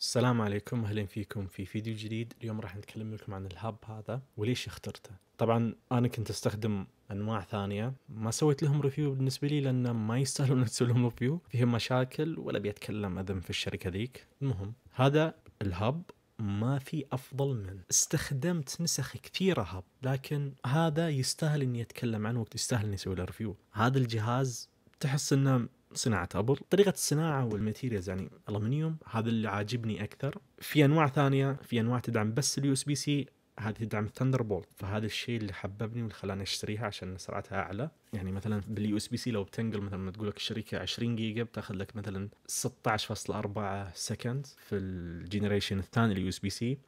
السلام عليكم اهلا فيكم في فيديو جديد اليوم راح نتكلم لكم عن الهاب هذا وليش اخترته طبعا انا كنت استخدم انواع ثانيه ما سويت لهم ريفيو بالنسبه لي لان ما يستاهلون تسوي لهم ريفيو فيهم مشاكل ولا ابي اتكلم اذن في الشركه ذيك المهم هذا الهاب ما في افضل منه استخدمت نسخ كثيره هاب لكن هذا يستاهل اني اتكلم عنه ويستاهل اني اسوي له ريفيو هذا الجهاز تحس انه صناعه ابل طريقه الصناعه والماتيريالز يعني الومنيوم هذا اللي عاجبني اكثر في انواع ثانيه في انواع تدعم بس اليو اس بي سي هذه تدعم ثندر بولت فهذا الشيء اللي حببني واللي خلاني اشتريها عشان سرعتها اعلى يعني مثلا باليو اس بي سي لو بتنقل مثلا ما تقول لك الشركه 20 جيجا بتاخذ لك مثلا 16.4 سكند في الجنريشن الثاني اليو اس بي سي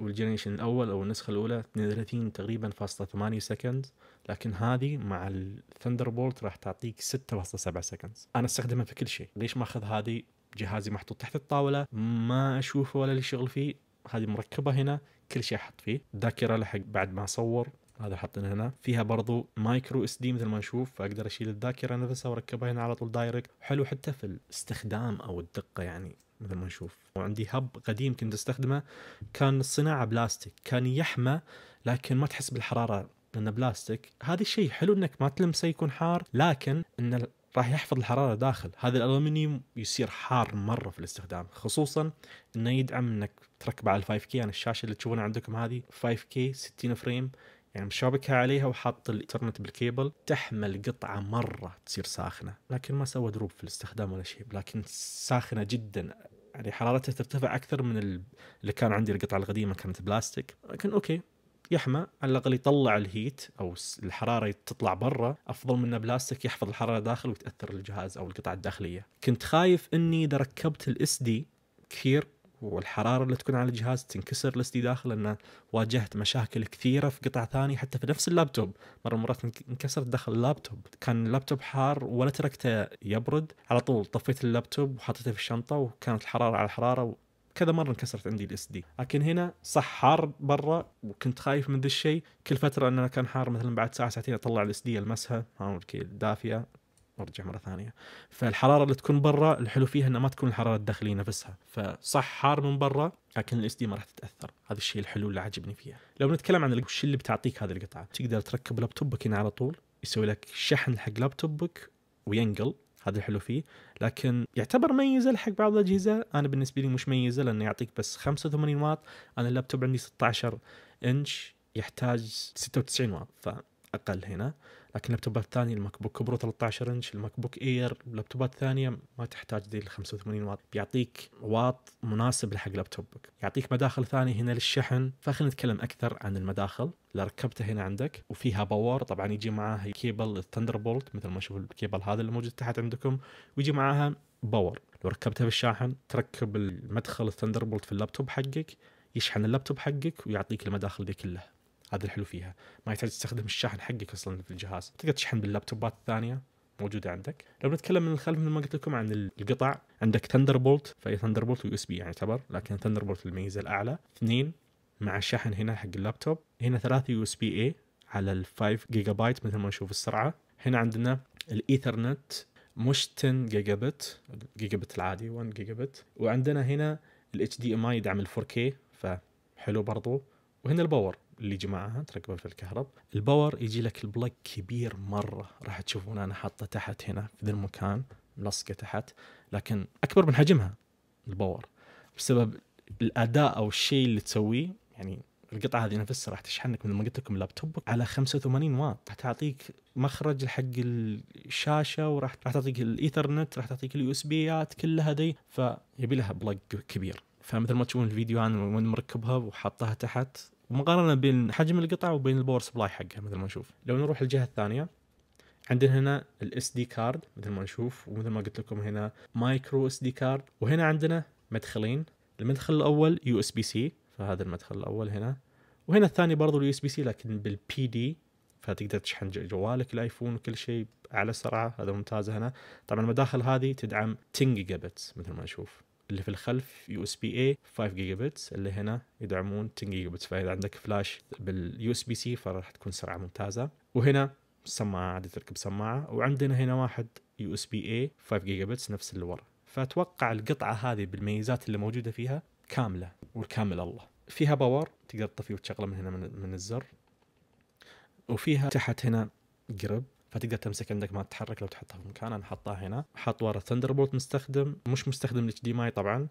والجنريشن الاول او النسخه الاولى 32 تقريبا فاصلة 8 سكند لكن هذه مع الثندر بولت راح تعطيك 6.7 سكند انا استخدمها في كل شيء ليش ما اخذ هذه جهازي محطوط تحت الطاوله ما اشوفه ولا لي شغل فيه هذه مركبه هنا كل شيء احط فيه ذاكره لحق بعد ما اصور هذا حاطينه هنا فيها برضو مايكرو اس دي مثل ما نشوف فاقدر اشيل الذاكره نفسها واركبها هنا على طول دايركت حلو حتى في الاستخدام او الدقه يعني مثل ما نشوف وعندي هب قديم كنت استخدمه كان الصناعه بلاستيك كان يحمى لكن ما تحس بالحراره لانه بلاستيك هذا الشيء حلو انك ما تلمسه يكون حار لكن ان راح يحفظ الحراره داخل هذا الالومنيوم يصير حار مره في الاستخدام خصوصا انه يدعم انك تركبه على 5 كي انا الشاشه اللي تشوفونها عندكم هذه 5 كي 60 فريم يعني مشابكها عليها وحاط الانترنت بالكيبل تحمل قطعه مره تصير ساخنه لكن ما سوى دروب في الاستخدام ولا شيء لكن ساخنه جدا يعني حرارتها ترتفع اكثر من اللي كان عندي القطعه القديمه كانت بلاستيك لكن اوكي يحمى على الاقل يطلع الهيت او الحراره تطلع برا افضل من بلاستيك يحفظ الحراره داخل وتاثر الجهاز او القطعه الداخليه كنت خايف اني اذا ركبت الاس دي كثير والحراره اللي تكون على الجهاز تنكسر الاس داخل لان واجهت مشاكل كثيره في قطع ثانيه حتى في نفس اللابتوب مره مرات انكسرت داخل اللابتوب كان اللابتوب حار ولا تركته يبرد على طول طفيت اللابتوب وحطيته في الشنطه وكانت الحراره على الحراره كذا مره انكسرت عندي الاس دي لكن هنا صح حار برا وكنت خايف من ذا الشيء كل فتره ان انا كان حار مثلا بعد ساعه ساعتين اطلع الاس دي المسها اوكي دافيه ارجع مره ثانيه فالحراره اللي تكون برا الحلو فيها انها ما تكون الحراره الداخليه نفسها فصح حار من برا لكن الاس دي ما راح تتاثر هذا الشيء الحلو اللي عجبني فيها لو نتكلم عن الشيء اللي بتعطيك هذه القطعه تقدر تركب لابتوبك هنا على طول يسوي لك شحن حق لابتوبك وينقل هذا الحلو فيه لكن يعتبر ميزه حق بعض الاجهزه انا بالنسبه لي مش ميزه لانه يعطيك بس 85 واط انا اللابتوب عندي 16 انش يحتاج 96 واط فاقل هنا لكن اللابتوبات الثانيه الماك بوك برو 13 انش الماك بوك اير لابتوبات ثانيه ما تحتاج ذي ال 85 واط بيعطيك واط مناسب لحق لابتوبك يعطيك مداخل ثانيه هنا للشحن فخلينا نتكلم اكثر عن المداخل اللي ركبته هنا عندك وفيها باور طبعا يجي معاها كيبل بولت مثل ما شوف الكيبل هذا اللي موجود تحت عندكم ويجي معاها باور لو ركبتها بالشاحن تركب المدخل بولت في اللابتوب حقك يشحن اللابتوب حقك ويعطيك المداخل دي كلها هذا الحلو فيها ما يحتاج تستخدم الشاحن حقك اصلا في الجهاز تقدر تشحن باللابتوبات الثانيه موجوده عندك لو بنتكلم من الخلف مثل ما قلت لكم عن القطع عندك ثندر بولت فهي ثندر بولت ويو اس بي يعتبر لكن ثندر بولت الميزه الاعلى اثنين مع الشاحن هنا حق اللابتوب هنا ثلاثة يو اس بي اي على ال 5 جيجا بايت مثل ما نشوف السرعه هنا عندنا الايثرنت مش 10 جيجا بت جيجا بت العادي 1 جيجا بت وعندنا هنا الاتش دي ام اي يدعم ال 4 كي فحلو برضو وهنا الباور اللي جمعها تركبه في الكهرب الباور يجي لك البلاك كبير مره راح تشوفون انا حاطه تحت هنا في ذا المكان ملصقه تحت لكن اكبر من حجمها الباور بسبب الاداء او الشيء اللي تسويه يعني القطعه هذه نفسها راح تشحنك مثل ما قلت لكم لابتوبك على 85 واط راح تعطيك مخرج حق الشاشه وراح راح تعطيك الايثرنت راح تعطيك اليو اس بيات كل ذي فيبي لها بلاك كبير فمثل ما تشوفون الفيديو انا وين مركبها وحاطها تحت مقارنه بين حجم القطع وبين الباور سبلاي حقها مثل ما نشوف لو نروح الجهه الثانيه عندنا هنا الاس دي كارد مثل ما نشوف ومثل ما قلت لكم هنا مايكرو اس دي كارد وهنا عندنا مدخلين المدخل الاول يو اس بي سي فهذا المدخل الاول هنا وهنا الثاني برضه اليو اس بي سي لكن بالبي دي فتقدر تشحن جوالك الايفون وكل شيء على سرعه هذا ممتاز هنا طبعا المداخل هذه تدعم 10 جيجا بت مثل ما نشوف اللي في الخلف يو اس بي اي 5 جيجا بتس اللي هنا يدعمون 10 جيجا بتس فاذا عندك فلاش باليو اس بي سي فراح تكون سرعه ممتازه وهنا سماعه عادي تركب سماعه وعندنا هنا واحد يو اس بي اي 5 جيجا بتس نفس اللي ورا فاتوقع القطعه هذه بالميزات اللي موجوده فيها كامله والكامل الله فيها باور تقدر تطفي وتشغله من هنا من, من الزر وفيها تحت هنا قرب فتقدر تمسك عندك ما تتحرك لو تحطها في مكان انا حطها هنا حط ورا ثندر بولت مستخدم مش مستخدم الاتش دي ماي طبعا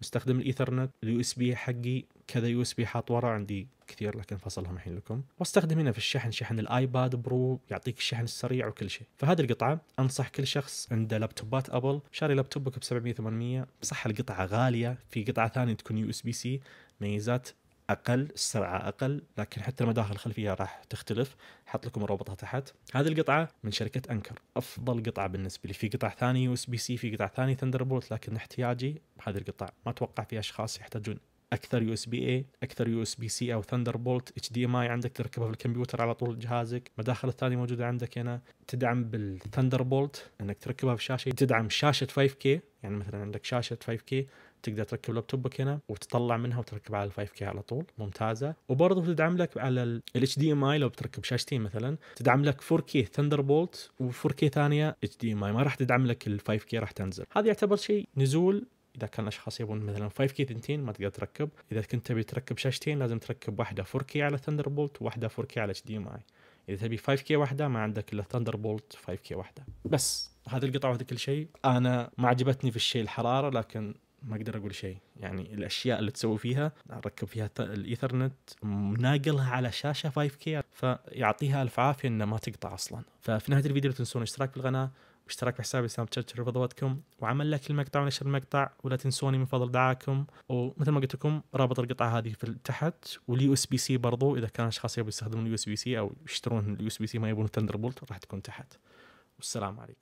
مستخدم الايثرنت اليو اس بي حقي كذا يو اس بي حاط ورا عندي كثير لكن فصلهم الحين لكم واستخدم هنا في الشحن شحن الايباد برو يعطيك الشحن السريع وكل شيء فهذه القطعه انصح كل شخص عنده لابتوبات ابل شاري لابتوبك ب 700 800 صح القطعه غاليه في قطعه ثانيه تكون يو اس بي سي ميزات اقل السرعه اقل لكن حتى المداخل الخلفيه راح تختلف حط لكم الرابطه تحت هذه القطعه من شركه انكر افضل قطعه بالنسبه لي في قطع ثانيه يو اس بي سي في قطع ثانيه بولت لكن احتياجي هذه القطع ما اتوقع في اشخاص يحتاجون اكثر يو اس بي اي اكثر يو اس بي سي او ثندر بولت اتش دي ام اي عندك تركبها في الكمبيوتر على طول جهازك مداخل الثانيه موجوده عندك هنا تدعم بالثندر بولت انك تركبها في شاشه تدعم شاشه 5 كي يعني مثلا عندك شاشه 5 كي تقدر تركب لابتوبك هنا وتطلع منها وتركب على ال 5 كي على طول ممتازه وبرضه تدعم لك على الاتش دي ام اي لو بتركب شاشتين مثلا تدعم لك 4 كي ثندر بولت و 4 كي ثانيه اتش دي ام اي ما راح تدعم لك ال 5 كي راح تنزل هذا يعتبر شيء نزول اذا كان اشخاص يبون مثلا 5 كي ثنتين ما تقدر تركب اذا كنت تبي تركب شاشتين لازم تركب واحده 4 كي على ثندر بولت وواحده 4 كي على اتش دي ام اي اذا تبي 5 كي واحده ما عندك الا ثندر بولت 5 كي واحده بس هذه القطعه وهذا كل شيء انا ما عجبتني في الشيء الحراره لكن ما اقدر اقول شيء يعني الاشياء اللي تسوي فيها ركب فيها الايثرنت ناقلها على شاشه 5 كي فيعطيها الف عافيه انه ما تقطع اصلا ففي نهايه الفيديو لا تنسون الاشتراك بالقناه واشتراك بحسابي سناب شات تشرف ضواتكم وعمل لك المقطع ونشر المقطع ولا تنسوني من فضل دعاكم ومثل ما قلت لكم رابط القطعه هذه في تحت واليو اس بي سي برضو اذا كان اشخاص يبغوا يستخدمون اليو اس بي سي او يشترون اليو اس بي سي ما يبون الثندر بولت راح تكون تحت والسلام عليكم